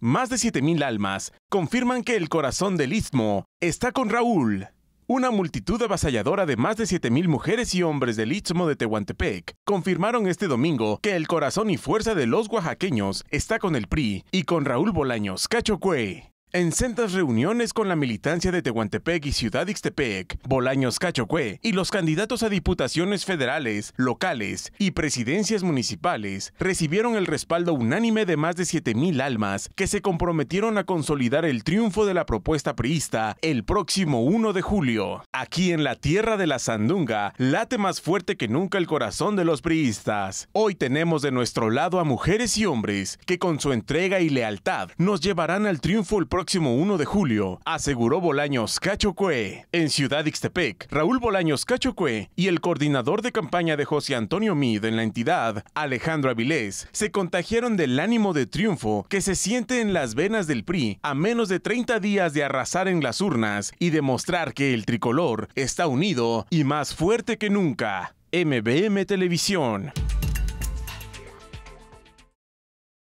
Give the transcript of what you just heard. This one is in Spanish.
más de 7.000 almas confirman que el corazón del istmo está con Raúl. Una multitud avasalladora de más de 7.000 mujeres y hombres del Istmo de Tehuantepec confirmaron este domingo que el corazón y fuerza de los oaxaqueños está con el PRI y con Raúl Bolaños Cachocue. En sendas reuniones con la militancia de Tehuantepec y Ciudad Ixtepec, Bolaños Cachoque y los candidatos a diputaciones federales, locales y presidencias municipales recibieron el respaldo unánime de más de 7.000 almas que se comprometieron a consolidar el triunfo de la propuesta priista el próximo 1 de julio. Aquí en la tierra de la Sandunga, late más fuerte que nunca el corazón de los priistas. Hoy tenemos de nuestro lado a mujeres y hombres que con su entrega y lealtad nos llevarán al triunfo el próximo próximo 1 de julio, aseguró Bolaños Cachocue. En Ciudad Ixtepec, Raúl Bolaños Cachocue y el coordinador de campaña de José Antonio Mid en la entidad, Alejandro Avilés, se contagiaron del ánimo de triunfo que se siente en las venas del PRI a menos de 30 días de arrasar en las urnas y demostrar que el tricolor está unido y más fuerte que nunca. MBM Televisión.